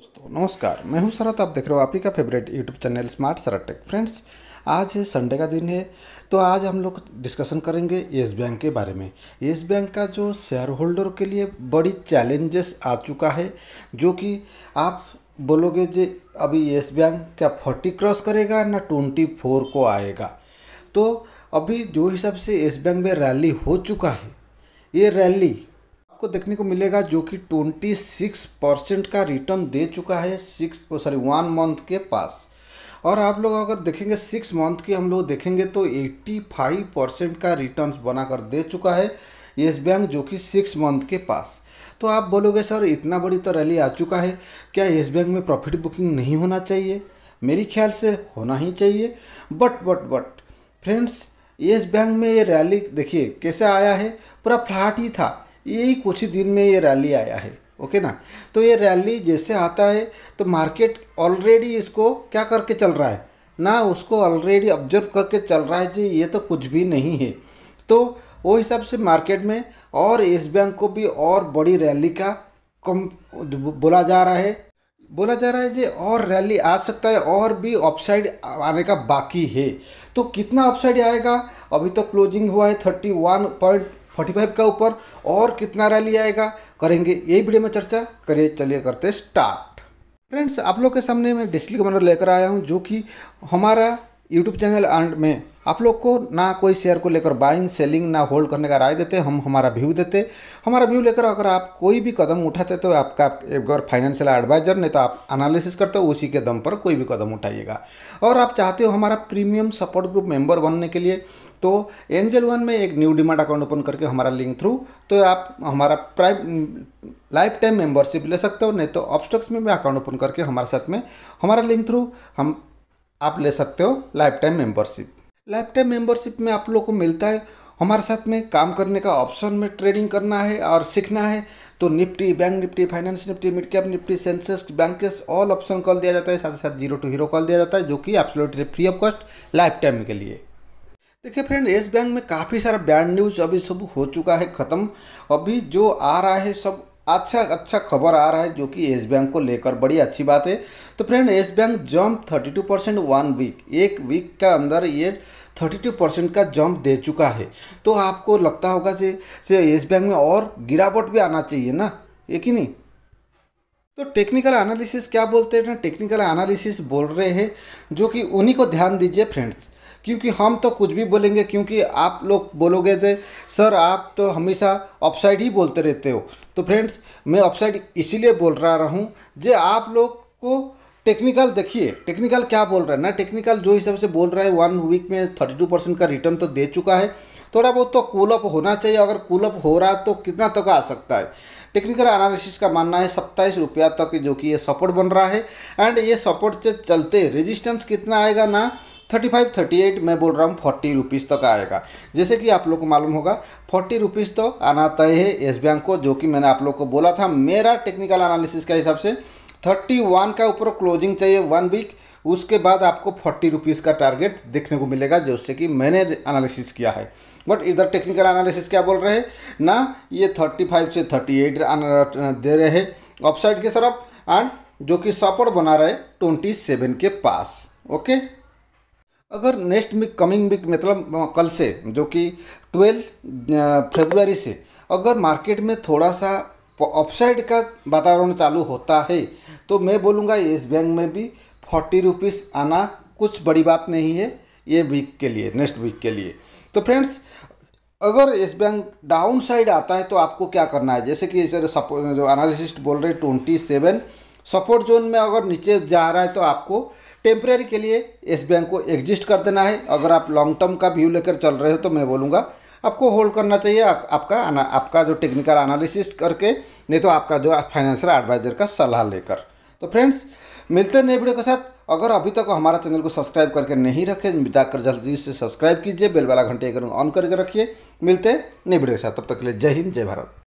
दोस्तों नमस्कार मैं हूं शरत आप देख रहे हो आप ही का favourite YouTube channel smart Sharat tech friends आज है संडे का दिन है तो आज हम लोग डिस्कशन करेंगे येस बैंक के बारे में येस बैंक का जो शेयर होल्डर के लिए बड़ी चैलेंजेस आ चुका है जो कि आप बोलोगे जे अभी येस बैंक क्या फोर्टी क्रॉस करेगा ना ट्वेंटी फोर को आएगा तो अभी जो हिसाब से येस बैंक में रैली हो चुका है ये रैली आपको देखने को मिलेगा जो कि 26 परसेंट का रिटर्न दे चुका है सिक्स सॉरी वन मंथ के पास और आप लोग अगर देखेंगे सिक्स मंथ के हम लोग देखेंगे तो 85 परसेंट का रिटर्न बनाकर दे चुका है येस बैंक जो कि सिक्स मंथ के पास तो आप बोलोगे सर इतना बड़ी तो रैली आ चुका है क्या येस बैंक में प्रॉफिट बुकिंग नहीं होना चाहिए मेरी ख्याल से होना ही चाहिए but but but friends Yes Bank में ये रैली देखिए कैसे आया है पूरा फ्लाट ही था यही कुछ ही दिन में ये रैली आया है ओके ना तो ये रैली जैसे आता है तो मार्केट ऑलरेडी इसको क्या करके चल रहा है ना उसको ऑलरेडी ऑब्जर्व करके चल रहा है जी ये तो कुछ भी नहीं है तो वो हिसाब से मार्केट में और येस बैंक को भी और बड़ी रैली का कम बोला जा रहा है बोला जा रहा है जी और रैली आ सकता है और भी ऑफसाइड आने का बाकी है तो कितना ऑफसाइड आएगा अभी तो क्लोजिंग हुआ है thirty one point forty five का ऊपर और कितना रैली आएगा करेंगे यही वीडियो में चर्चा करिए चलिए करते स्टार्ट फ्रेंड्स आप लोग के सामने मैं डिस्ट्रिक्ट गवर्नर लेकर आया हूँ जो कि हमारा यूट्यूब चैनल एंड में आप लोग को ना कोई शेयर को लेकर बाइंग सेलिंग ना होल्ड करने का राय देते हम हमारा व्यू देते हमारा व्यू लेकर अगर आप कोई भी कदम उठाते तो आपका एक बार फाइनेंशियल एडवाइजर नहीं तो आप एनालिसिस करते हो उसी के दम पर कोई भी कदम उठाइएगा और आप चाहते हो हमारा प्रीमियम सपोर्ट ग्रुप मेंबर बनने के लिए तो एंजल वन में एक न्यू डिमांड अकाउंट ओपन करके हमारा लिंक थ्रू तो आप हमारा प्राइम लाइफ टाइम मेंबरशिप ले सकते हो नहीं तो ऑब्स्टक्स में भी अकाउंट ओपन करके हमारे साथ में हमारा लिंक थ्रू हम आप ले सकते हो lifetime membership lifetime membership में आप लोगों को मिलता है हमारे साथ में काम करने का ऑप्शन में ट्रेडिंग करना है और सीखना है तो Nifty bank Nifty finance Nifty mid cap Nifty Sensex Bankex all option call दिया जाता है साथ साथ जीरो टू हीरो कॉल दिया जाता है जो कि absolutely free of cost life time के लिए देखिए फ्रेंड येस बैंक में काफ़ी सारा बैड न्यूज़ अभी सब हो चुका है ख़त्म अभी जो आ रहा है सब अच्छा अच्छा खबर आ रहा है जो कि येस बैंक को लेकर बड़ी अच्छी बात है तो friend yes bank jump 32 percent one week एक वीक का अंदर ये 32 परसेंट का जंप दे चुका है तो आपको लगता होगा से से येस बैंक में और गिरावट भी आना चाहिए ना ये कि नहीं तो टेक्निकल एनालिसिस क्या बोलते हैं टेक्निकल एनालिसिस बोल रहे हैं जो कि उन्हीं को ध्यान दीजिए फ्रेंड्स क्योंकि हम तो कुछ भी बोलेंगे क्योंकि आप लोग बोलोगे थे सर आप तो हमेशा ऑफसाइड ही बोलते रहते हो तो फ्रेंड्स मैं ऑफसाइड इसीलिए बोल रहा हूँ जे आप लोग को टेक्निकल देखिए टेक्निकल क्या बोल रहा है ना टेक्निकल जो हिसाब से बोल रहा है वन वीक में थर्टी टू परसेंट का रिटर्न तो दे चुका है थोड़ा बहुत तो कूल अप होना चाहिए अगर कूल अप हो रहा तो कितना तक तो आ सकता है टेक्निकल एनालिसिस का मानना है सत्ताईस रुपया तक तो जो कि ये सपोर्ट बन रहा है एंड ये सपोर्ट से चलते रेजिस्टेंस कितना आएगा ना थर्टी फाइव थर्टी एट मैं बोल रहा हूँ फोर्टी रुपीज़ तक आएगा जैसे कि आप लोग को मालूम होगा फोर्टी रुपीज़ तो आना तय है येस बैंक को जो कि मैंने आप लोग को बोला था मेरा टेक्निकल एनालिसिस के हिसाब से थर्टी वन का ऊपर क्लोजिंग चाहिए वन वीक उसके बाद आपको फोर्टी रुपीज़ का टारगेट देखने को मिलेगा जैसे कि मैंने एनालिसिस किया है बट इधर टेक्निकल एनालिसिस क्या बोल रहे हैं ना ये थर्टी फाइव से थर्टी एट दे रहे हैं अपसाइड के तरफ एंड जो कि सपोर्ट बना रहे ट्वेंटी सेवन के पास ओके अगर नेक्स्ट वीक कमिंग वीक मतलब कल से जो कि ट्वेल्व फेब्रुवरी से अगर मार्केट में थोड़ा सा अपसाइड का वातावरण चालू होता है तो मैं बोलूँगा येस बैंक में भी फोर्टी रुपीज़ आना कुछ बड़ी बात नहीं है ये वीक के लिए नेक्स्ट वीक के लिए तो फ्रेंड्स अगर येस बैंक डाउन साइड आता है तो आपको क्या करना है जैसे कि सर जो एनालिसिस्ट बोल रहे ट्वेंटी सेवन सपोर्ट जोन में अगर नीचे जा रहा है तो आपको टेम्प्रेरी के लिए इस बैंक को एग्जिस्ट कर देना है अगर आप लॉन्ग टर्म का व्यू लेकर चल रहे हो तो मैं बोलूँगा आपको होल्ड करना चाहिए आ, आपका आना, आपका जो टेक्निकल एनालिसिस करके नहीं तो आपका जो फाइनेंशियल एडवाइजर का सलाह लेकर तो फ्रेंड्स मिलते हैं नए वीडियो के साथ अगर अभी तक हमारा चैनल को सब्सक्राइब करके नहीं रखे जाकर जल्दी से सब्सक्राइब कीजिए बेल वाला घंटे ऑन करके रखिए मिलते हैं नए वीडियो के साथ तब तक के लिए जय हिंद जय भारत